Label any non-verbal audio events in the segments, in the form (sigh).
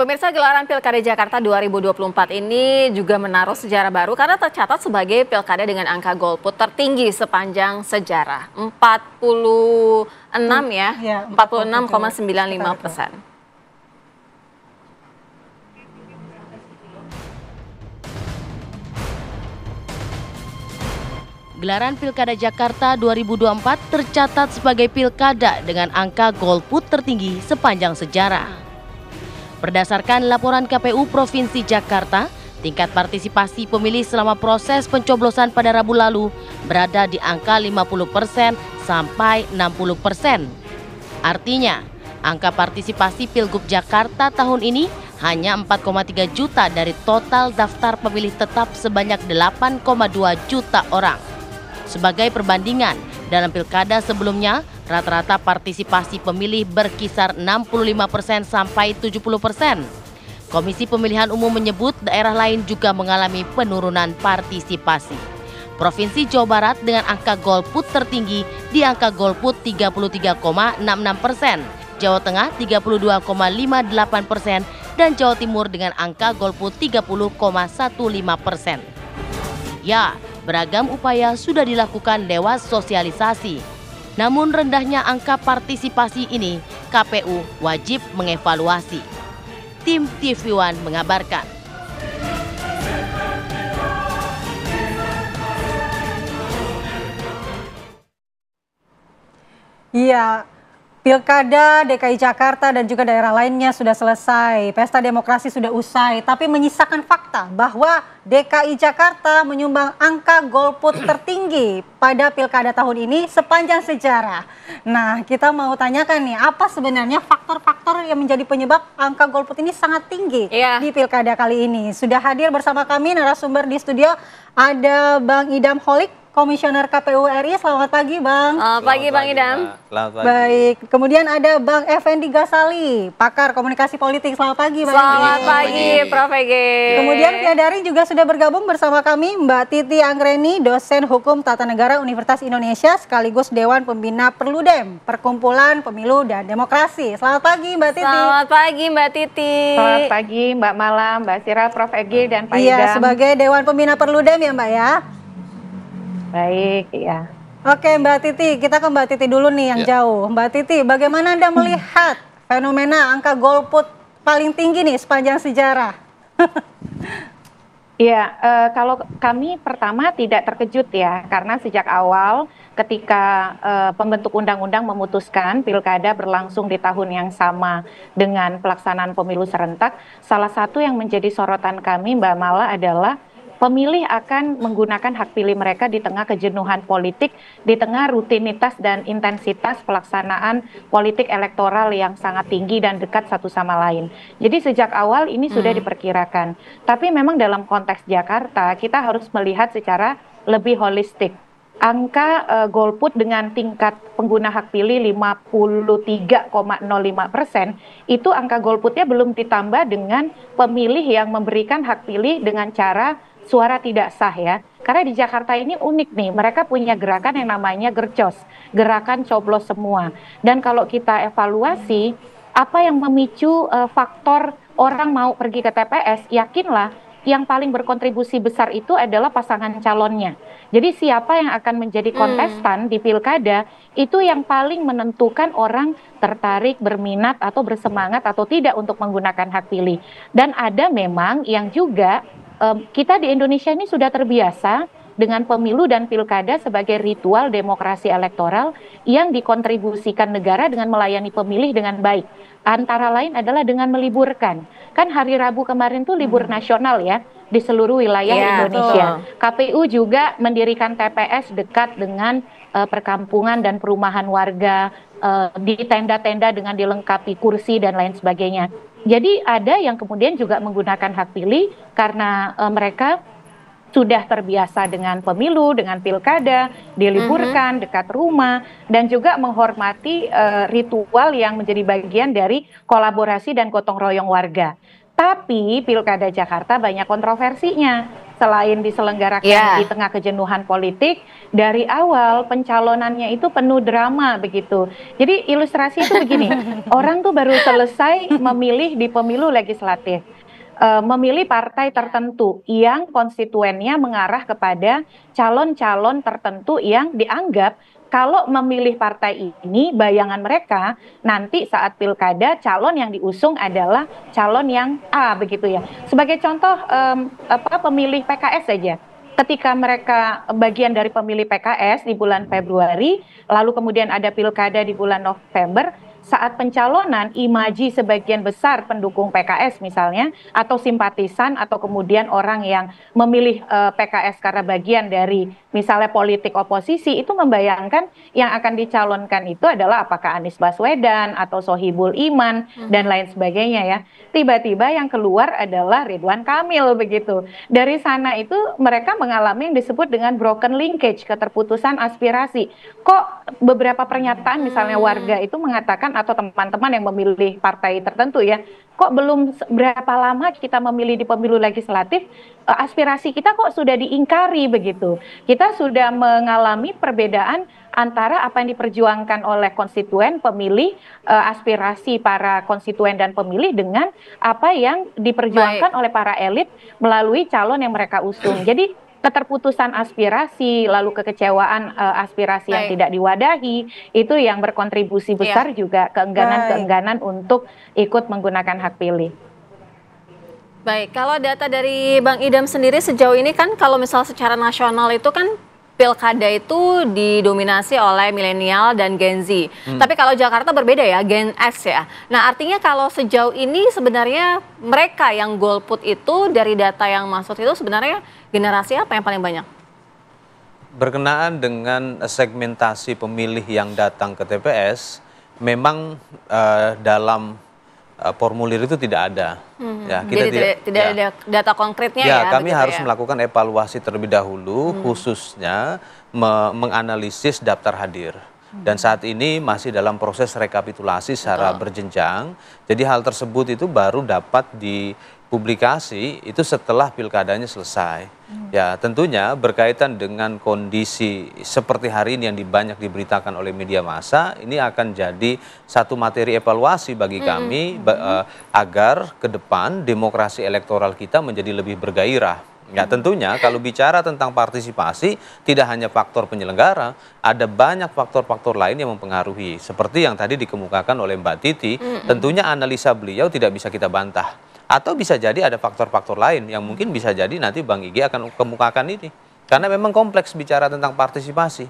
Pemirsa gelaran Pilkada Jakarta 2024 ini juga menaruh sejarah baru karena tercatat sebagai pilkada dengan angka golput tertinggi sepanjang sejarah. 46 ya, hmm, ya 46,95 persen. Gelaran Pilkada Jakarta 2024 tercatat sebagai pilkada dengan angka golput tertinggi sepanjang sejarah. Berdasarkan laporan KPU Provinsi Jakarta, tingkat partisipasi pemilih selama proses pencoblosan pada Rabu lalu berada di angka 50% sampai 60%. Artinya, angka partisipasi Pilgub Jakarta tahun ini hanya 4,3 juta dari total daftar pemilih tetap sebanyak 8,2 juta orang. Sebagai perbandingan, dalam pilkada sebelumnya, rata-rata partisipasi pemilih berkisar 65% sampai 70%. Komisi Pemilihan Umum menyebut daerah lain juga mengalami penurunan partisipasi. Provinsi Jawa Barat dengan angka golput tertinggi di angka golput 33,66 persen, Jawa Tengah 32,58 persen, dan Jawa Timur dengan angka golput 30,15 persen. Ya, Beragam upaya sudah dilakukan lewat sosialisasi. Namun rendahnya angka partisipasi ini, KPU wajib mengevaluasi. Tim TV One mengabarkan. Iya, Pilkada DKI Jakarta dan juga daerah lainnya sudah selesai, pesta demokrasi sudah usai, tapi menyisakan fakta bahwa DKI Jakarta menyumbang angka golput (clears throat) tertinggi pada pilkada tahun ini sepanjang sejarah. Nah, kita mau tanyakan nih, apa sebenarnya faktor-faktor yang menjadi penyebab angka golput ini sangat tinggi yeah. di pilkada kali ini? Sudah hadir bersama kami narasumber di studio ada Bang Idam Holik, Komisioner KPU RI. Selamat pagi, Bang. Uh, pagi, Bang Idam. Selamat pagi. Baik. Kemudian ada Bang Effendi Gasali, pakar komunikasi politik. Selamat pagi, Bang. Selamat pagi, Prof. Ege. Kemudian via daring juga sudah bergabung bersama kami Mbak Titi Anggreni, dosen hukum tata negara Universitas Indonesia sekaligus Dewan Pembina Perludem, Perkumpulan Pemilu dan Demokrasi. Selamat pagi, Mbak Titi. Selamat pagi, Mbak Titi. Selamat pagi, Mbak Malam, Mbak Sira, Prof. Ege dan Pak Iya, sebagai Dewan Pembina Perludem ya, Mbak ya. Baik, ya. Oke Mbak Titi, kita ke Mbak Titi dulu nih yang ya. jauh. Mbak Titi, bagaimana Anda hmm. melihat fenomena angka golput paling tinggi nih sepanjang sejarah? Iya, e, kalau kami pertama tidak terkejut ya, karena sejak awal ketika e, pembentuk undang-undang memutuskan pilkada berlangsung di tahun yang sama dengan pelaksanaan pemilu serentak, salah satu yang menjadi sorotan kami Mbak Mala adalah pemilih akan menggunakan hak pilih mereka di tengah kejenuhan politik, di tengah rutinitas dan intensitas pelaksanaan politik elektoral yang sangat tinggi dan dekat satu sama lain. Jadi sejak awal ini hmm. sudah diperkirakan. Tapi memang dalam konteks Jakarta kita harus melihat secara lebih holistik angka uh, golput dengan tingkat pengguna hak pilih 53,05 persen itu angka golputnya belum ditambah dengan pemilih yang memberikan hak pilih dengan cara suara tidak sah ya. Karena di Jakarta ini unik nih, mereka punya gerakan yang namanya gercos, gerakan coblos semua. Dan kalau kita evaluasi apa yang memicu uh, faktor orang mau pergi ke TPS, yakinlah yang paling berkontribusi besar itu adalah pasangan calonnya. Jadi siapa yang akan menjadi hmm. kontestan hmm. di pilkada itu yang paling menentukan orang tertarik, berminat atau bersemangat atau tidak untuk menggunakan hak pilih. Dan ada memang yang juga kita di Indonesia ini sudah terbiasa dengan pemilu dan pilkada sebagai ritual demokrasi elektoral yang dikontribusikan negara dengan melayani pemilih dengan baik. Antara lain adalah dengan meliburkan. Kan hari Rabu kemarin tuh libur hmm. nasional ya di seluruh wilayah yeah, Indonesia. Tuh. KPU juga mendirikan TPS dekat dengan uh, perkampungan dan perumahan warga uh, di tenda-tenda dengan dilengkapi kursi dan lain sebagainya. Jadi ada yang kemudian juga menggunakan hak pilih karena e, mereka sudah terbiasa dengan pemilu, dengan pilkada, diliburkan mm-hmm. dekat rumah, dan juga menghormati e, ritual yang menjadi bagian dari kolaborasi dan gotong royong warga. Tapi Pilkada Jakarta banyak kontroversinya. Selain diselenggarakan yeah. di tengah kejenuhan politik, dari awal pencalonannya itu penuh drama begitu. Jadi ilustrasi itu begini, (laughs) orang tuh baru selesai memilih di pemilu legislatif. Uh, memilih partai tertentu yang konstituennya mengarah kepada calon-calon tertentu yang dianggap kalau memilih partai ini bayangan mereka nanti saat pilkada calon yang diusung adalah calon yang A begitu ya. Sebagai contoh um, apa pemilih PKS saja ketika mereka bagian dari pemilih PKS di bulan Februari lalu kemudian ada pilkada di bulan November saat pencalonan imaji sebagian besar pendukung PKS misalnya atau simpatisan atau kemudian orang yang memilih uh, eh, PKS karena bagian dari misalnya politik oposisi itu membayangkan yang akan dicalonkan itu adalah apakah Anies Baswedan atau Sohibul Iman hmm. dan lain sebagainya ya. Tiba-tiba yang keluar adalah Ridwan Kamil begitu. Dari sana itu mereka mengalami yang disebut dengan broken linkage, keterputusan aspirasi. Kok beberapa pernyataan misalnya hmm. warga itu mengatakan atau teman-teman yang memilih partai tertentu ya, kok belum berapa lama kita memilih di pemilu legislatif, eh, aspirasi kita kok sudah diingkari begitu. Kita sudah mengalami perbedaan antara apa yang diperjuangkan oleh konstituen pemilih eh, aspirasi para konstituen dan pemilih dengan apa yang diperjuangkan Baik. oleh para elit melalui calon yang mereka usung. Jadi keterputusan aspirasi, lalu kekecewaan uh, aspirasi Baik. yang tidak diwadahi itu yang berkontribusi iya. besar ya. juga keengganan-keengganan untuk ikut menggunakan hak pilih. Baik, kalau data dari Bang Idam sendiri sejauh ini kan kalau misal secara nasional itu kan pilkada itu didominasi oleh milenial dan Gen Z. Hmm. Tapi kalau Jakarta berbeda ya, Gen X ya. Nah artinya kalau sejauh ini sebenarnya mereka yang golput itu dari data yang masuk itu sebenarnya generasi apa yang paling banyak? Berkenaan dengan segmentasi pemilih yang datang ke TPS, memang uh, dalam Eh, formulir itu tidak ada. Hmm. Ya, kita Jadi tidak, tidak ya. ada data konkretnya ya. Ya, kami harus ya? melakukan evaluasi terlebih dahulu hmm. khususnya me menganalisis daftar hadir. Hmm. Dan saat ini masih dalam proses rekapitulasi secara Betul. berjenjang. Jadi hal tersebut itu baru dapat di publikasi itu setelah pilkadanya selesai. Hmm. Ya, tentunya berkaitan dengan kondisi seperti hari ini yang banyak diberitakan oleh media massa, ini akan jadi satu materi evaluasi bagi hmm. kami hmm. uh, agar ke depan demokrasi elektoral kita menjadi lebih bergairah. Ya hmm. tentunya kalau bicara tentang partisipasi tidak hanya faktor penyelenggara, ada banyak faktor-faktor lain yang mempengaruhi. Seperti yang tadi dikemukakan oleh Mbak Titi, hmm. tentunya analisa beliau tidak bisa kita bantah atau bisa jadi ada faktor-faktor lain yang mungkin bisa jadi nanti Bang Igi akan kemukakan ini. Karena memang kompleks bicara tentang partisipasi.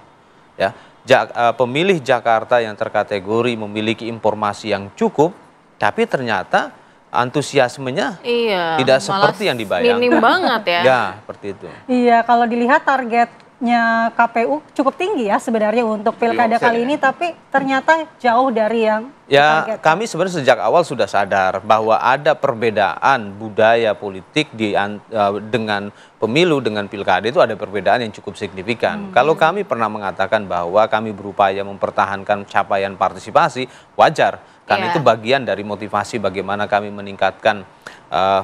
Ya, ja, e, pemilih Jakarta yang terkategori memiliki informasi yang cukup, tapi ternyata antusiasmenya iya, tidak seperti yang dibayangkan. Minim banget ya. (laughs) Ya, seperti itu. Iya, kalau dilihat target nya KPU cukup tinggi ya sebenarnya untuk pilkada kali ini tapi ternyata jauh dari yang ya target. kami sebenarnya sejak awal sudah sadar bahwa ada perbedaan budaya politik di e, dengan pemilu dengan pilkada itu ada perbedaan yang cukup signifikan. Hmm. Kalau kami pernah mengatakan bahwa kami berupaya mempertahankan capaian partisipasi wajar karena yeah. itu bagian dari motivasi bagaimana kami meningkatkan uh,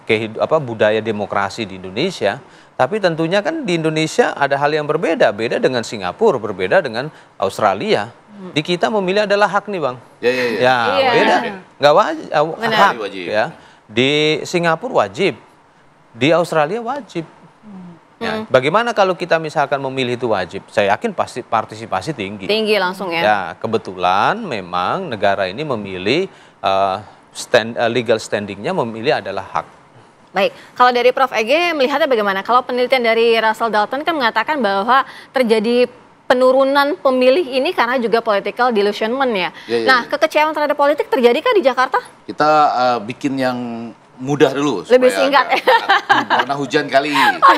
e, kehidup, apa budaya demokrasi di Indonesia tapi tentunya kan di Indonesia ada hal yang berbeda, beda dengan Singapura, berbeda dengan Australia. Hmm. Di kita memilih adalah hak nih bang. Ya, ya, ya. ya iya. beda, nggak wajib, Benar. hak wajib. ya. Di Singapura wajib, di Australia wajib. Hmm. Ya. Hmm. Bagaimana kalau kita misalkan memilih itu wajib? Saya yakin pasti partisipasi tinggi. Tinggi langsung ya. Ya, kebetulan memang negara ini memilih uh, stand, uh, legal standingnya memilih adalah hak. Baik, kalau dari Prof. Ege melihatnya bagaimana? Kalau penelitian dari Russell Dalton kan mengatakan bahwa terjadi penurunan pemilih ini karena juga political delusionment ya. ya, ya nah, iya. kekecewaan terhadap politik terjadi terjadikah di Jakarta? Kita uh, bikin yang mudah dulu. Lebih singkat. (laughs) karena hujan kali. Oh, iya, iya.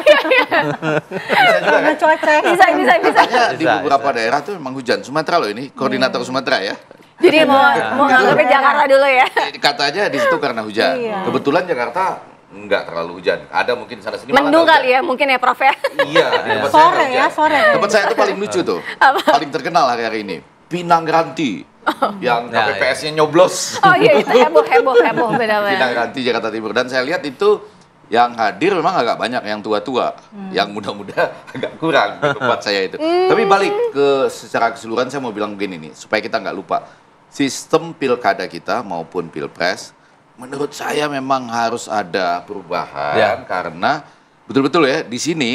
bisa juga kan? Ya. bisa, Bisa, bisa, bisa. di beberapa bisa. daerah tuh memang hujan. Sumatera loh ini, iya. koordinator hmm. Sumatera ya. Jadi mau iya. mau nganggapnya Jakarta dulu ya. Katanya di situ karena hujan. Iya. Kebetulan Jakarta Enggak terlalu hujan. Ada mungkin sana sini Mendung kali ya, mungkin ya Prof ya. Iya, (laughs) iya. sore ya, sore. Tempat saya itu paling lucu tuh. (laughs) Apa? Paling terkenal hari, hari ini. Pinang Ranti. Oh. yang nah, iya. KPPS-nya nyoblos. Oh iya itu heboh (laughs) heboh heboh benar-benar. Pinang Ranti Jakarta Timur dan saya lihat itu yang hadir memang agak banyak yang tua-tua, hmm. yang muda-muda agak kurang di tempat saya itu. Hmm. Tapi balik ke secara keseluruhan saya mau bilang begini nih, supaya kita nggak lupa sistem pilkada kita maupun pilpres menurut saya memang harus ada perubahan ya. karena betul-betul ya di sini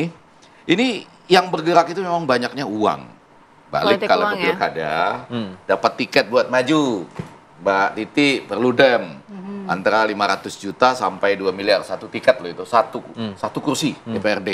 ini yang bergerak itu memang banyaknya uang. Balik Politik kalau pilkada, ya? hmm. dapat tiket buat maju. Mbak Titi perlu dem hmm. antara 500 juta sampai 2 miliar satu tiket loh itu satu hmm. satu kursi hmm. DPRD.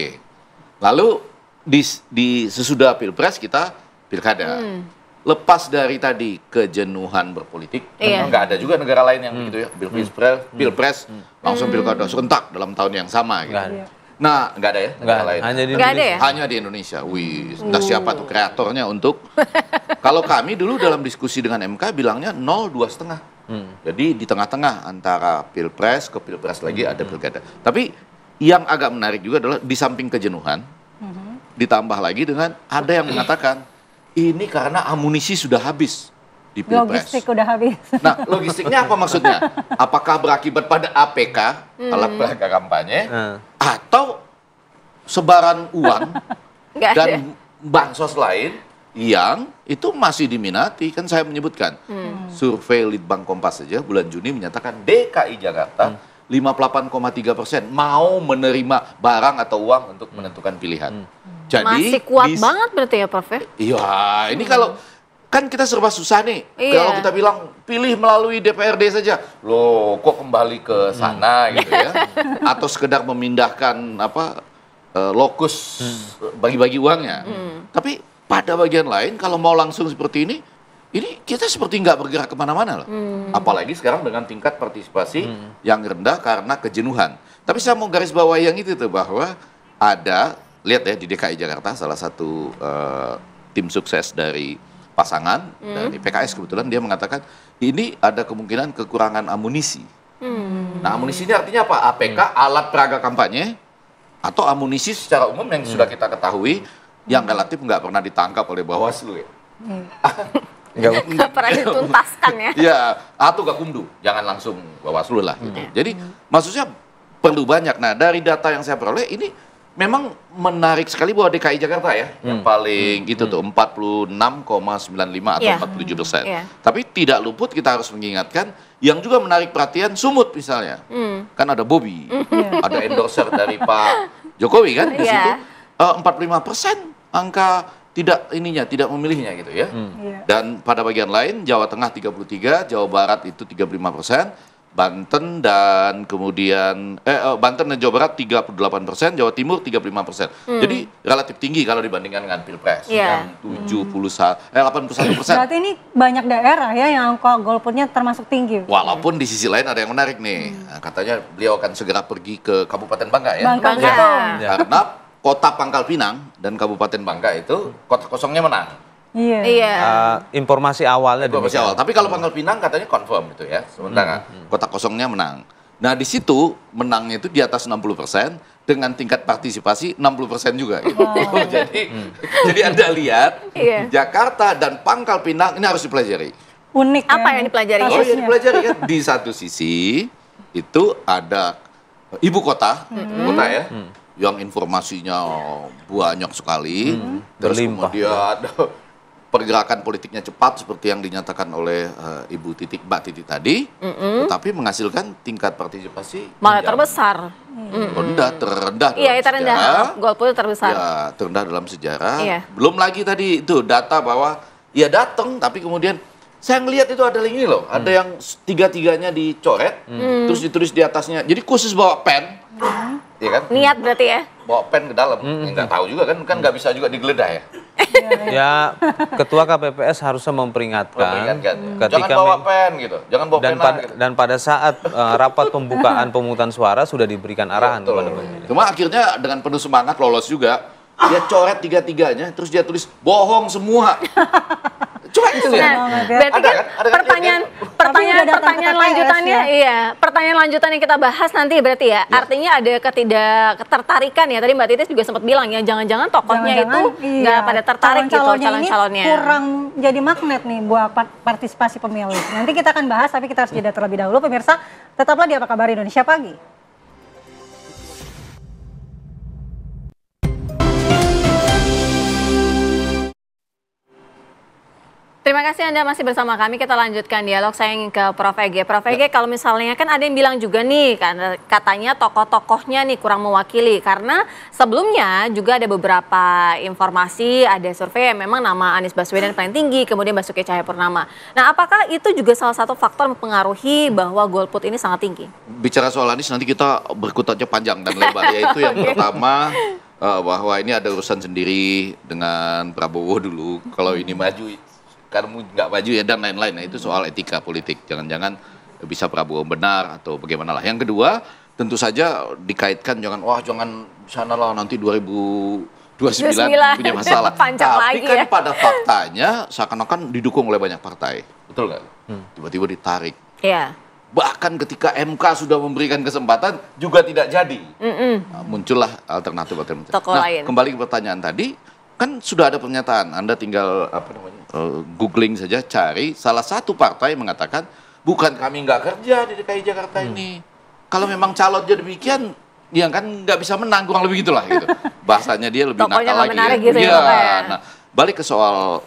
Lalu di, di sesudah pilpres kita pilkada. Hmm lepas dari tadi kejenuhan berpolitik, iya. nggak ada juga negara lain yang hmm. begitu ya, pilpres, hmm. pilpres hmm. langsung hmm. pilkada serentak dalam tahun yang sama gitu. Nggak ada. Iya. Nah, nggak ada ya negara lain. Hanya di Indonesia. Ada ya? Hanya di Indonesia. Wih, hmm. entah siapa tuh kreatornya untuk. (laughs) kalau kami dulu dalam diskusi dengan MK bilangnya 0,2 setengah. Hmm. Jadi di tengah-tengah antara pilpres ke pilpres lagi hmm. ada pilkada. Tapi yang agak menarik juga adalah di samping kejenuhan, hmm. ditambah lagi dengan ada yang mengatakan ini karena amunisi sudah habis di Pilpres. Logistik udah habis. Nah, logistiknya apa maksudnya? (laughs) Apakah berakibat pada APK, hmm. alat peraga kampanye, hmm. atau sebaran uang (laughs) Gak dan ada. bansos lain yang itu masih diminati kan saya menyebutkan hmm. survei Litbang Kompas saja bulan Juni menyatakan DKI Jakarta hmm. 58,3 persen mau menerima barang atau uang untuk menentukan pilihan. Hmm. Jadi masih kuat di, banget berarti ya, Prof ya? Iya, ini kalau kan kita serba susah nih. Iya. Kalau kita bilang pilih melalui DPRD saja, loh kok kembali ke hmm. sana hmm. gitu ya? (laughs) Atau sekedar memindahkan apa uh, lokus hmm. e, bagi-bagi uangnya. Hmm. Tapi pada bagian lain kalau mau langsung seperti ini, ini kita seperti nggak bergerak kemana-mana lah. Hmm. Apalagi sekarang dengan tingkat partisipasi hmm. yang rendah karena kejenuhan. Tapi saya mau garis bawah yang itu tuh bahwa ada lihat ya di DKI Jakarta salah satu uh, tim sukses dari pasangan hmm. dari PKS kebetulan dia mengatakan ini ada kemungkinan kekurangan amunisi. Hmm. Nah amunisi ini artinya apa? APK hmm. alat peraga kampanye atau amunisi secara umum yang hmm. sudah kita ketahui hmm. yang relatif nggak pernah ditangkap oleh Bawaslu ya. Hmm. nggak (laughs) pernah dituntaskan ya. Iya, atau gak kumdu, jangan langsung Bawaslu lah. Gitu. Hmm. Jadi maksudnya perlu banyak. Nah dari data yang saya peroleh ini memang menarik sekali bahwa DKI Jakarta ya hmm. yang paling hmm. itu tuh 46,95 hmm. atau yeah. Iya. 47 persen. Yeah. Tapi tidak luput kita harus mengingatkan yang juga menarik perhatian Sumut misalnya, hmm. kan ada Bobby, yeah. Hmm. (laughs) ada endorser dari iya. Pak Jokowi kan di yeah. situ eh, uh, 45 persen angka tidak ininya tidak memilihnya gitu ya. Hmm. Iya. Dan pada bagian lain Jawa Tengah 33, Jawa Barat itu 35 persen, Banten dan kemudian eh, eh Banten dan Jawa Barat 38 persen, Jawa Timur 35 persen. Hmm. Jadi relatif tinggi kalau dibandingkan dengan pilpres yeah. yang 70 hmm. eh 81 persen. Berarti ini banyak daerah ya yang angka golputnya termasuk tinggi. Walaupun di sisi lain ada yang menarik nih, hmm. Nah, katanya beliau akan segera pergi ke Kabupaten Bangka ya. Bangka. Bangka. Ya. Karena kota Pangkal Pinang dan Kabupaten Bangka itu kota kosongnya menang. Iya. Yeah. Iya. Uh, informasi awalnya informasi awal. Tapi kalau Pangkal Pinang katanya confirm itu ya, sementara hmm. Ah. kota kosongnya menang. Nah di situ menangnya itu di atas 60 persen dengan tingkat partisipasi 60 persen juga. Gitu. Oh. (laughs) jadi mm. jadi hmm. (laughs) anda lihat yeah. Jakarta dan Pangkal Pinang ini harus dipelajari. Unik. Ya. Apa yang dipelajari? Oh yang dipelajari kan (laughs) di satu sisi itu ada ibu kota, hmm. ibu kota ya. Mm yang informasinya banyak sekali, hmm, terus berlimpah. kemudian pergerakan politiknya cepat seperti yang dinyatakan oleh uh, Ibu Titik Mbak Titik tadi, mm -hmm. tetapi menghasilkan tingkat partisipasi malah terbesar, mm terendah. rendah terendah iya, dalam iya, sejarah, Golput terbesar, ya terendah dalam sejarah. Iya. Belum lagi tadi itu data bahwa ya datang tapi kemudian saya ngelihat itu ada ini loh, hmm. ada yang tiga-tiganya dicoret, hmm. hmm. terus ditulis di atasnya. Jadi khusus bawa pen, hmm. ya kan? Niat berarti ya? Bawa pen ke dalam, hmm. nggak tahu juga kan, kan nggak bisa juga digeledah ya. (laughs) ya ketua KPPS harusnya memperingatkan, ketika jangan bawa pen gitu jangan bawa dan, pena, pad gitu. dan pada saat uh, rapat pembukaan pemungutan suara sudah diberikan arahan ya, kepada pemilih cuma akhirnya dengan penuh semangat lolos juga dia coret tiga tiganya terus dia tulis bohong semua (laughs) Cuma itu nah, Berarti kan, kan? kan, pertanyaan pertanyaan pertanyaan ya, lanjutannya iya, pertanyaan lanjutan yang kita bahas nanti berarti ya. Iya. Artinya ada ketidak ketertarikan ya. Tadi Mbak Titis juga sempat bilang ya, jangan-jangan tokohnya itu enggak iya. pada tertarik gitu calon-calonnya. Kurang jadi magnet nih buat partisipasi pemilih. Nanti kita akan bahas tapi kita harus jeda terlebih dahulu pemirsa. Tetaplah di apa kabar Indonesia pagi. Terima kasih Anda masih bersama kami. Kita lanjutkan dialog saya ingin ke Prof Ege. Prof ya. Ege, ya. kalau misalnya kan ada yang bilang juga nih, kan, katanya tokoh-tokohnya nih kurang mewakili. Karena sebelumnya juga ada beberapa informasi, ada survei yang memang nama Anies Baswedan paling tinggi, kemudian Basuki Cahaya Purnama. Nah, apakah itu juga salah satu faktor mempengaruhi bahwa golput ini sangat tinggi? Bicara soal Anies nanti kita berkutatnya panjang dan lebar, (laughs) yaitu yang okay. pertama uh, bahwa ini ada urusan sendiri dengan Prabowo dulu. Kalau ini maju kamu nggak maju ya dan lain-lain. Nah itu soal etika politik. Jangan-jangan bisa Prabowo benar atau bagaimana lah. Yang kedua tentu saja dikaitkan jangan wah jangan sana lah nanti 2029 29. punya masalah. (laughs) Panjang Tapi lagi kan ya. pada faktanya seakan-akan didukung oleh banyak partai. Betul nggak? tiba hmm. Tiba-tiba ditarik. Iya. Yeah bahkan ketika MK sudah memberikan kesempatan juga tidak jadi mm -mm. Nah, muncullah alternatif alternatif. nah kembali ke pertanyaan tadi kan sudah ada pernyataan Anda tinggal apa uh, googling saja cari salah satu partai mengatakan bukan kami nggak kerja di DKI Jakarta hmm. ini. Kalau memang calon calonnya demikian, dia kan nggak bisa menang kurang lebih gitulah gitu. Bahasanya dia lebih nakal lagi. Ya. Menarik ya. Gitu ya, iya, ya. Nah, balik ke soal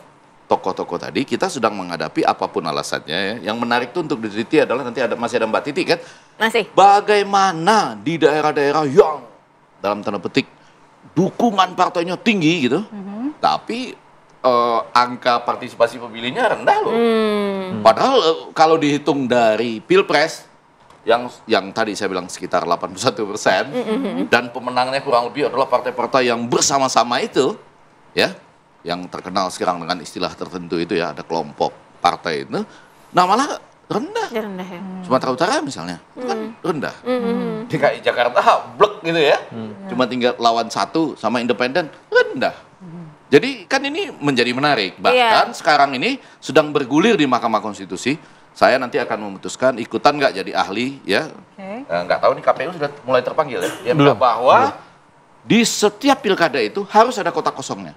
tokoh-tokoh tadi, kita sedang menghadapi apapun alasannya ya. Yang menarik tuh untuk diteliti adalah nanti ada masih ada Mbak Titi kan? Masih. Bagaimana di daerah-daerah yang dalam tanda petik dukungan partainya tinggi gitu, mm -hmm. tapi uh, angka partisipasi pemilihnya rendah loh. Hmm. Padahal uh, kalau dihitung dari pilpres yang yang tadi saya bilang sekitar 81 persen hmm, hmm, hmm. dan pemenangnya kurang lebih adalah partai-partai yang bersama-sama itu, ya, yang terkenal sekarang dengan istilah tertentu itu ya ada kelompok partai itu. Nah malah rendah. Rendah ya. Hmm. Sumatera Utara misalnya kan hmm. kan rendah. Hmm. DKI Jakarta blek gitu ya. Hmm. Cuma tinggal lawan satu sama independen rendah jadi kan ini menjadi menarik. Iya. Bahkan yeah. sekarang ini sedang bergulir di Mahkamah Konstitusi. Saya nanti akan memutuskan ikutan nggak jadi ahli ya. Okay. Eh, nggak tahu nih KPU sudah mulai terpanggil ya. Ya Belum. bahwa Belum. di setiap pilkada itu harus ada kotak kosongnya.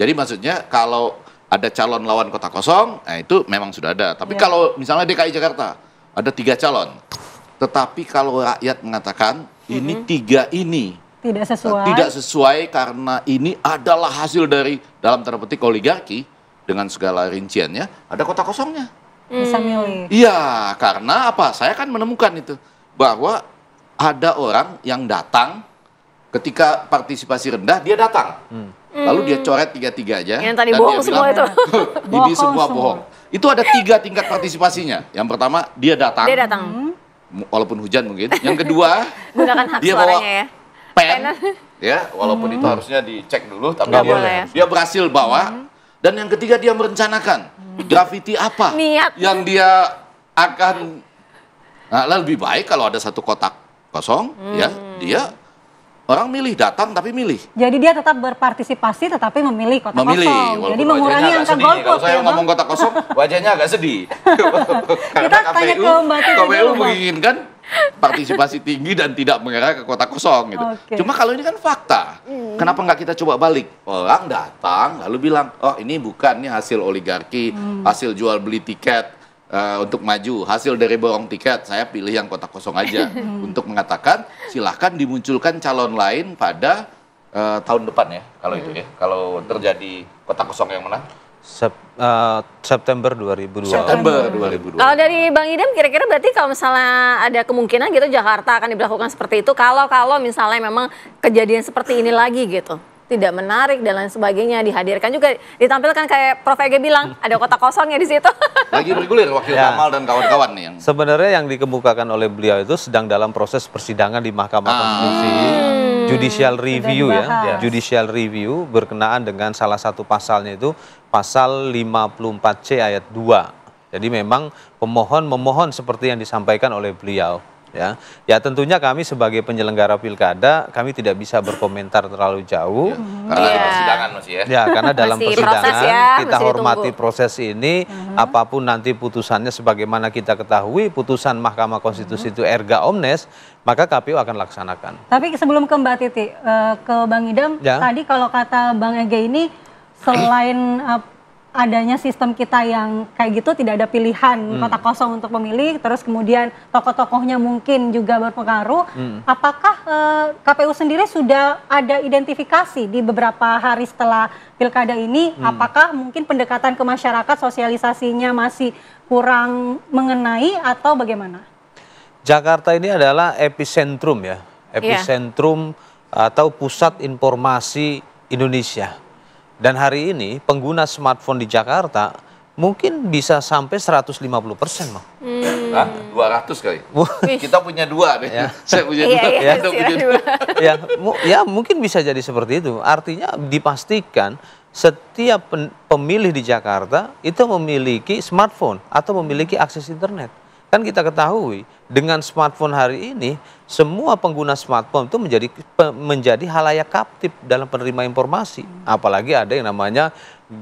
Jadi maksudnya kalau ada calon lawan kota kosong, nah itu memang sudah ada. Tapi yeah. kalau misalnya DKI Jakarta ada tiga calon, tetapi kalau rakyat mengatakan ini mm -hmm. tiga ini tidak sesuai. Tidak sesuai karena ini adalah hasil dari dalam tanda petik oligarki dengan segala rinciannya ada kota kosongnya. Bisa hmm. milih. Iya, karena apa? Saya kan menemukan itu bahwa ada orang yang datang ketika partisipasi rendah dia datang. Hmm. Lalu dia hmm. coret tiga tiga aja Yang tadi bohong semua bilang, itu. (laughs) ini semua bohong. Itu ada tiga tingkat partisipasinya. Yang pertama, dia datang. Dia datang. Walaupun hujan mungkin. Yang kedua, (laughs) dia suaranya bawa, ya pen, ya walaupun hmm. itu harusnya dicek dulu tapi dia, boleh. Ya. dia berhasil bawa. Hmm. Dan yang ketiga dia merencanakan hmm. graffiti apa Niat. yang dia akan nah, lebih baik kalau ada satu kotak kosong ya. hmm. ya dia orang milih datang tapi milih. Jadi dia tetap berpartisipasi tetapi memilih kotak memilih, kosong. Jadi mengurangi angka golput. Kalau saya ya, ngomong kotak kosong, wajahnya agak sedih. (laughs) Kita tanya ke Mbak KPU menginginkan partisipasi tinggi dan tidak mengarah ke kota kosong gitu. Okay. Cuma kalau ini kan fakta, mm. kenapa nggak kita coba balik? Orang datang lalu bilang, oh ini bukan ini hasil oligarki, mm. hasil jual beli tiket uh, untuk maju, hasil dari borong tiket, saya pilih yang kota kosong aja (laughs) hmm. untuk mengatakan silahkan dimunculkan calon lain pada uh, tahun depan ya kalau mm. itu ya, kalau terjadi kota kosong yang menang. Sep, uh, September 2020. September 2020. Kalau dari Bang Idam kira-kira berarti kalau misalnya ada kemungkinan gitu Jakarta akan diberlakukan seperti itu kalau kalau misalnya memang kejadian seperti ini lagi gitu tidak menarik dan lain sebagainya dihadirkan juga ditampilkan kayak Prof Ege bilang ada kota kosongnya di situ. (laughs) Lagi bergulir wakil ya. Kamal dan kawan-kawan nih yang. Sebenarnya yang dikemukakan oleh beliau itu sedang dalam proses persidangan di Mahkamah ah. Konstitusi. Hmm judicial review ya, ya. Judicial review berkenaan dengan salah satu pasalnya itu pasal 54C ayat 2. Jadi memang pemohon memohon seperti yang disampaikan oleh beliau ya ya tentunya kami sebagai penyelenggara pilkada kami tidak bisa berkomentar terlalu jauh ya, karena ya. persidangan masih ya ya karena dalam masih persidangan ya, kita hormati ditunggu. proses ini mhm. apapun nanti putusannya sebagaimana kita ketahui putusan Mahkamah Konstitusi mhm. itu erga omnes maka KPU akan laksanakan tapi sebelum ke Mbak Titi eh, ke Bang Idam ya. tadi kalau kata Bang Ege ini selain eh, adanya sistem kita yang kayak gitu tidak ada pilihan hmm. kota kosong untuk memilih terus kemudian tokoh-tokohnya mungkin juga berpengaruh hmm. apakah uh, eh, KPU sendiri sudah ada identifikasi di beberapa hari setelah pilkada ini hmm. apakah mungkin pendekatan ke masyarakat sosialisasinya masih kurang mengenai atau bagaimana Jakarta ini adalah epicentrum ya iya. epicentrum yeah. atau pusat informasi Indonesia dan hari ini pengguna smartphone di Jakarta mungkin bisa sampai 150 persen, mah. Hmm. Nah, 200 kali. Kita punya dua, nih, Ya. (laughs) Saya punya iya, dua, Iya, iya, punya dua. (laughs) ya, mu ya, mungkin bisa jadi seperti itu. Artinya dipastikan setiap pemilih di Jakarta itu memiliki smartphone atau memiliki akses internet. Kan kita ketahui dengan smartphone hari ini semua pengguna smartphone itu menjadi menjadi halayak kaptif dalam penerima informasi apalagi ada yang namanya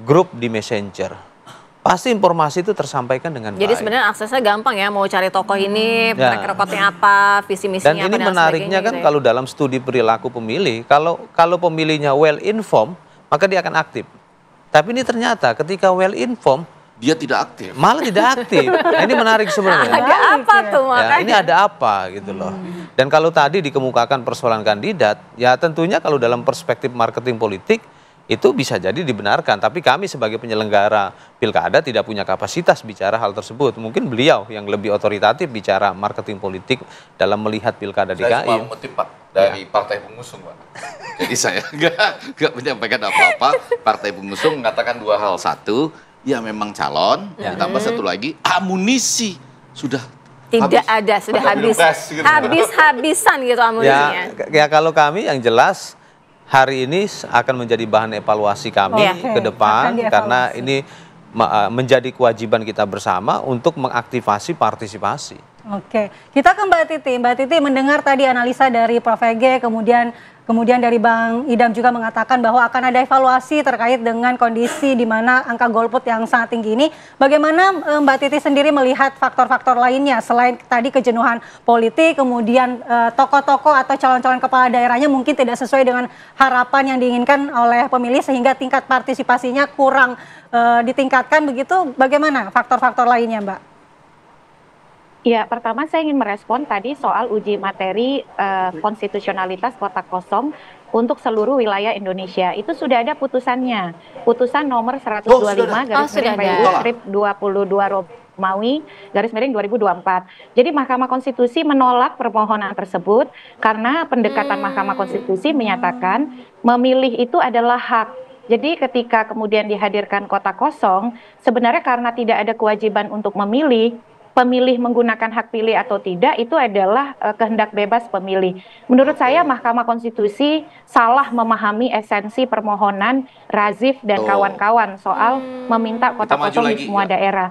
grup di messenger pasti informasi itu tersampaikan dengan jadi baik. sebenarnya aksesnya gampang ya mau cari toko ini hmm. ya. rokoknya apa visi misinya dan apa, ini dan menariknya gitu kan gitu ya. kalau dalam studi perilaku pemilih kalau kalau pemilihnya well informed maka dia akan aktif tapi ini ternyata ketika well informed dia tidak aktif. Malah tidak aktif. Nah, ini menarik sebenarnya. Ada apa tuh ya. ya, ini ada apa gitu loh. Dan kalau tadi dikemukakan persoalan kandidat, ya tentunya kalau dalam perspektif marketing politik itu bisa jadi dibenarkan, tapi kami sebagai penyelenggara pilkada tidak punya kapasitas bicara hal tersebut. Mungkin beliau yang lebih otoritatif bicara marketing politik dalam melihat pilkada saya DKI. Saya mengutip Pak dari ya. partai pengusung Pak. Jadi saya (laughs) nggak menyampaikan apa-apa. Partai pengusung mengatakan dua hal. Satu, ya memang calon, ya. ditambah satu hmm. lagi amunisi sudah tidak habis. ada sudah habis habis habisan gitu, gitu ya, amunisinya. Ya, ya kalau kami yang jelas hari ini akan menjadi bahan evaluasi kami oh, ke depan karena ini eh, menjadi kewajiban kita bersama untuk mengaktifasi partisipasi. Oke, kita ke Mbak Titi. Mbak Titi mendengar tadi analisa dari Prof. Ege, kemudian Kemudian dari Bang Idam juga mengatakan bahwa akan ada evaluasi terkait dengan kondisi di mana angka golput yang sangat tinggi ini. Bagaimana eh, Mbak Titi sendiri melihat faktor-faktor lainnya selain tadi kejenuhan politik, kemudian eh, tokoh-tokoh atau calon-calon kepala daerahnya mungkin tidak sesuai dengan harapan yang diinginkan oleh pemilih sehingga tingkat partisipasinya kurang eh, ditingkatkan begitu. Bagaimana faktor-faktor lainnya, Mbak? Ya, pertama saya ingin merespon tadi soal uji materi uh, konstitusionalitas kota kosong untuk seluruh wilayah Indonesia. Itu sudah ada putusannya. Putusan nomor 125 oh, sudah. garis oh, sudah miring dua strip 22 Romawi garis miring 2024. Jadi Mahkamah Konstitusi menolak permohonan tersebut karena pendekatan hmm. Mahkamah Konstitusi menyatakan memilih itu adalah hak jadi ketika kemudian dihadirkan kota kosong, sebenarnya karena tidak ada kewajiban untuk memilih, pemilih menggunakan hak pilih atau tidak itu adalah uh, kehendak bebas pemilih. Menurut saya Mahkamah Konstitusi salah memahami esensi permohonan Razif dan kawan-kawan soal hmm. meminta kota kosong di semua ya. daerah.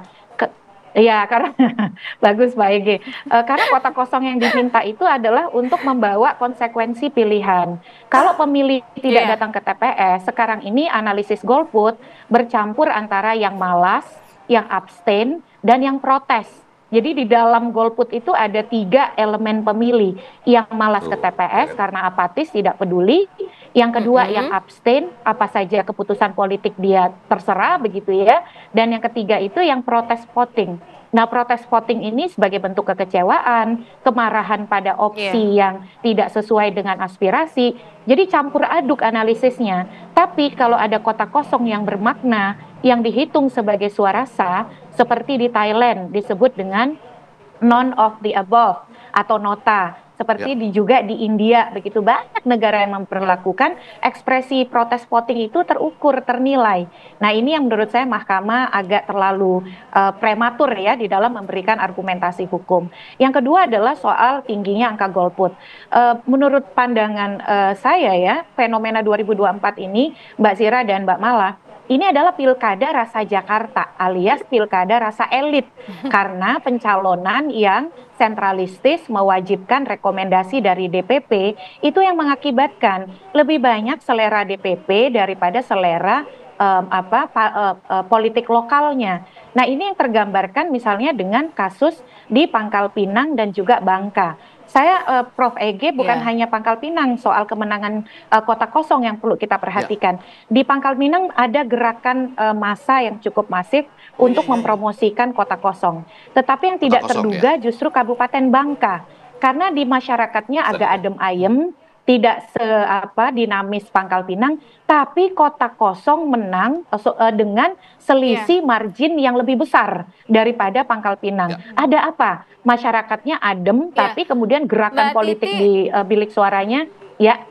Iya karena (laughs) bagus Pak Ege. Uh, karena kota kosong yang diminta itu adalah untuk membawa konsekuensi pilihan. Kalau ah. pemilih tidak yeah. datang ke TPS, sekarang ini analisis golput bercampur antara yang malas, yang abstain, dan yang protes jadi di dalam golput itu ada tiga elemen pemilih yang malas ke TPS iya. karena apatis, tidak peduli, yang kedua mm -hmm. yang abstain, apa saja keputusan politik dia terserah begitu ya. Dan yang ketiga itu yang protes voting. Nah, protes voting ini sebagai bentuk kekecewaan, kemarahan pada opsi yeah. yang tidak sesuai dengan aspirasi. Jadi campur aduk analisisnya. Tapi kalau ada kota kosong yang bermakna yang dihitung sebagai suara sah seperti di Thailand disebut dengan none of the above atau nota seperti ya. di juga di India begitu banyak negara yang memperlakukan ekspresi protes voting itu terukur ternilai. Nah ini yang menurut saya Mahkamah agak terlalu uh, prematur ya di dalam memberikan argumentasi hukum. Yang kedua adalah soal tingginya angka golput. Uh, menurut pandangan uh, saya ya fenomena 2024 ini Mbak Sira dan Mbak Mala ini adalah pilkada rasa Jakarta alias pilkada rasa elit (laughs) karena pencalonan yang sentralistis mewajibkan rekomendasi dari DPP itu yang mengakibatkan lebih banyak selera DPP daripada selera um, apa pa, uh, uh, politik lokalnya. Nah, ini yang tergambarkan misalnya dengan kasus di Pangkal Pinang dan juga Bangka saya uh, Prof EG bukan yeah. hanya Pangkal Pinang soal kemenangan uh, kota kosong yang perlu kita iya. perhatikan. Yeah. Di Pangkal Pinang ada gerakan uh, massa yang cukup masif untuk iya. mempromosikan kota kosong. Tetapi yang tidak kosong, terduga yeah. justru Kabupaten Bangka karena di masyarakatnya agak adem ayem tidak se apa dinamis Pangkal Pinang, tapi kota kosong menang eh, so, uh, dengan selisih yeah. margin yang lebih besar daripada Pangkal Pinang. Yeah. Ada apa? Masyarakatnya adem, yeah. tapi kemudian gerakan Mbak politik Titi. di uh, bilik suaranya ya.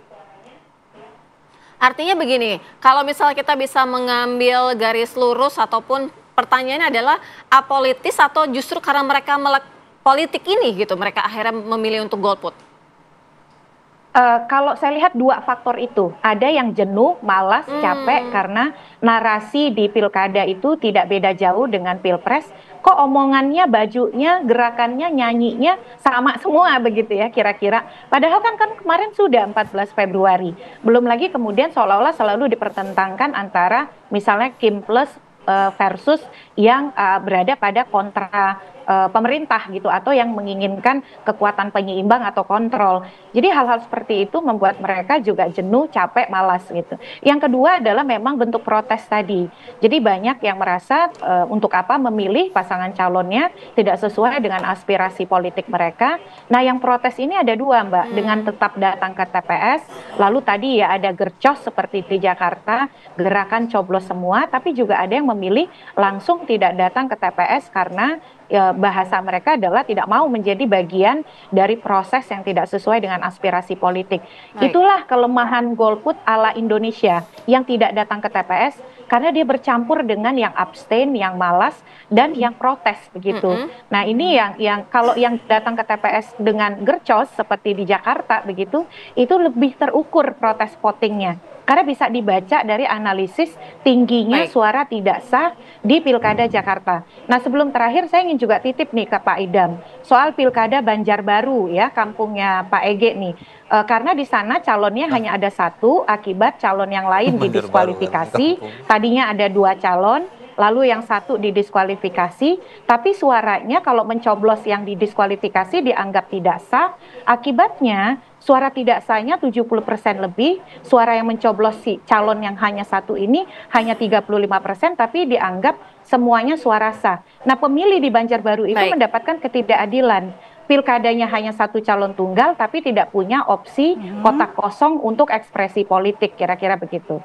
Artinya begini, kalau misalnya kita bisa mengambil garis lurus ataupun pertanyaannya adalah apolitis atau justru karena mereka melek politik ini gitu, mereka akhirnya memilih untuk golput uh, kalau saya lihat dua faktor itu, ada yang jenuh, malas, hmm. capek karena narasi di pilkada itu tidak beda jauh dengan pilpres. Kok omongannya, bajunya, gerakannya, nyanyinya sama semua begitu ya kira-kira. Padahal kan kan kemarin sudah 14 Februari. Belum lagi kemudian seolah-olah selalu dipertentangkan antara misalnya Kim Plus eh, versus yang eh, berada pada kontra uh, pemerintah gitu atau yang menginginkan kekuatan penyeimbang atau kontrol. Jadi hal-hal seperti itu membuat mereka juga jenuh, capek, malas gitu. Yang kedua adalah memang bentuk protes tadi. Jadi banyak yang merasa uh, untuk apa memilih pasangan calonnya tidak sesuai dengan aspirasi politik mereka. Nah, yang protes ini ada dua, Mbak, hmm. dengan tetap datang ke TPS, lalu tadi ya ada gercos seperti di Jakarta, gerakan coblos semua, tapi juga ada yang memilih langsung tidak datang ke TPS karena e, bahasa mereka adalah tidak mau menjadi bagian dari proses yang tidak sesuai dengan aspirasi politik. Baik. Itulah kelemahan golput ala Indonesia yang tidak datang ke TPS karena dia bercampur dengan yang abstain, yang malas dan yang protes begitu. -hmm. Nah, ini yang yang kalau yang datang ke TPS dengan gercos seperti di Jakarta begitu, itu lebih terukur protes votingnya. Karena bisa dibaca dari analisis tingginya Baik. suara tidak sah di Pilkada Jakarta. Nah, sebelum terakhir saya ingin juga titip nih ke Pak Idam soal Pilkada Banjarbaru ya, kampungnya Pak Ege nih. E, karena di sana calonnya nah. hanya ada satu akibat calon yang lain didiskualifikasi. Ya, Tadinya ada dua calon lalu yang satu didiskualifikasi, tapi suaranya kalau mencoblos yang didiskualifikasi dianggap tidak sah, akibatnya suara tidak sahnya 70% lebih, suara yang mencoblos si calon yang hanya satu ini hanya 35% tapi dianggap semuanya suara sah. Nah, pemilih di Banjarbaru itu Baik. mendapatkan ketidakadilan. Pilkadanya hanya satu calon tunggal tapi tidak punya opsi hmm. kotak kosong untuk ekspresi politik, kira-kira begitu.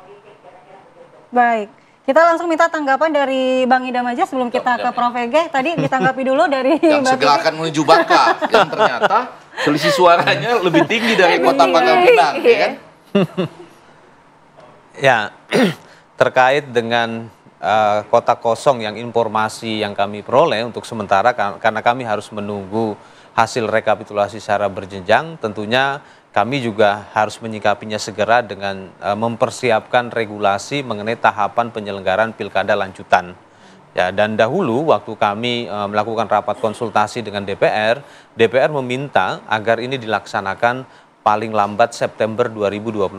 Baik. Kita langsung minta tanggapan dari Bang Idam aja sebelum kita ke ya, Prof. Ege. Tadi (laughs) ditanggapi dulu dari Yang Mbak segera akan menuju Baka (laughs) yang ternyata selisih suaranya lebih tinggi dari kota Pangkal ya kan? (laughs) ya, (clears throat) terkait dengan uh, kota kosong yang informasi yang kami peroleh untuk sementara karena kami harus menunggu hasil rekapitulasi secara berjenjang tentunya kami juga harus menyikapinya segera dengan eh, mempersiapkan regulasi mengenai tahapan penyelenggaraan pilkada lanjutan. Ya, dan dahulu waktu kami eh, melakukan rapat konsultasi dengan DPR, DPR meminta agar ini dilaksanakan paling lambat September 2025.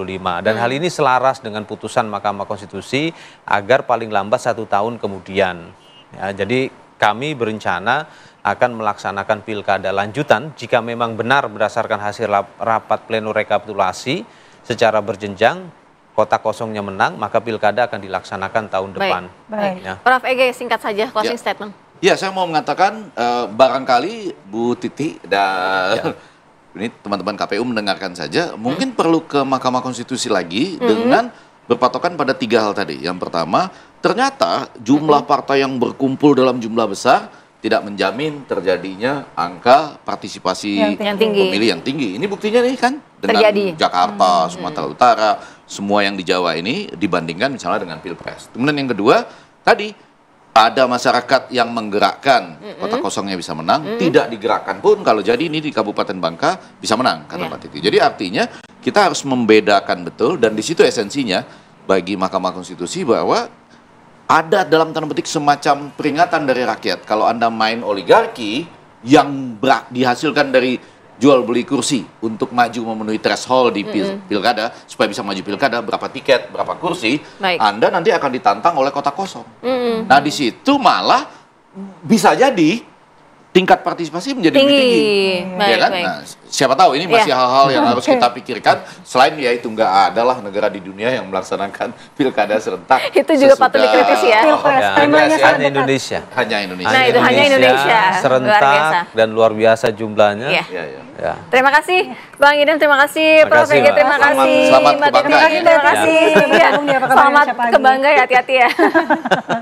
Dan hal ini selaras dengan putusan Mahkamah Konstitusi agar paling lambat satu tahun kemudian. Ya, jadi kami berencana akan melaksanakan pilkada lanjutan jika memang benar berdasarkan hasil rapat pleno rekapitulasi secara berjenjang kota kosongnya menang maka pilkada akan dilaksanakan tahun Baik. depan. Baik. Ya. Prof Ege singkat saja closing ya. statement. Ya saya mau mengatakan uh, barangkali Bu Titi dan ya (laughs) ini teman-teman KPU mendengarkan saja, mungkin hmm. perlu ke Mahkamah Konstitusi lagi hmm. dengan berpatokan pada tiga hal tadi. Yang pertama, ternyata jumlah hmm. partai yang berkumpul dalam jumlah besar tidak menjamin terjadinya angka partisipasi yang tinggi. pemilih yang tinggi. Ini buktinya nih kan dengan Terjadi. Jakarta, hmm. Sumatera Utara, semua yang di Jawa ini dibandingkan misalnya dengan Pilpres. Kemudian yang kedua, tadi ada masyarakat yang menggerakkan hmm. kota kosongnya bisa menang, mm tidak digerakkan pun kalau jadi ini di Kabupaten Bangka bisa menang kata yeah. Pak Titi. Jadi artinya kita harus membedakan betul dan di situ esensinya bagi Mahkamah Konstitusi bahwa ada dalam tanda petik semacam peringatan dari rakyat kalau Anda main oligarki yang berak dihasilkan dari jual beli kursi untuk maju memenuhi threshold di mm -hmm. pilkada supaya bisa maju pilkada berapa tiket berapa kursi Baik. Anda nanti akan ditantang oleh kota kosong. Mm -hmm. Nah di situ malah bisa jadi tingkat partisipasi menjadi tinggi. lebih tinggi. Hmm. Ya baik, ya kan? Nah, siapa tahu ini masih ya. hal-hal ya. yang (laughs) harus kita pikirkan selain ya itu nggak adalah negara di dunia yang melaksanakan (laughs) pilkada serentak. (laughs) itu juga patut dikritisi ya. Pilpres oh, ya. hanya Indonesia. Hanya Indonesia. Nah, itu hanya Indonesia. Serentak luar dan luar biasa jumlahnya. Ya. Ya, ya. Ya. Terima kasih Bang Idam, terima kasih Prof Prof. Iya. terima kasih. Selamat, selamat kebangga. Terima kasih. Terima Ya. Selamat kebangga, hati-hati ya.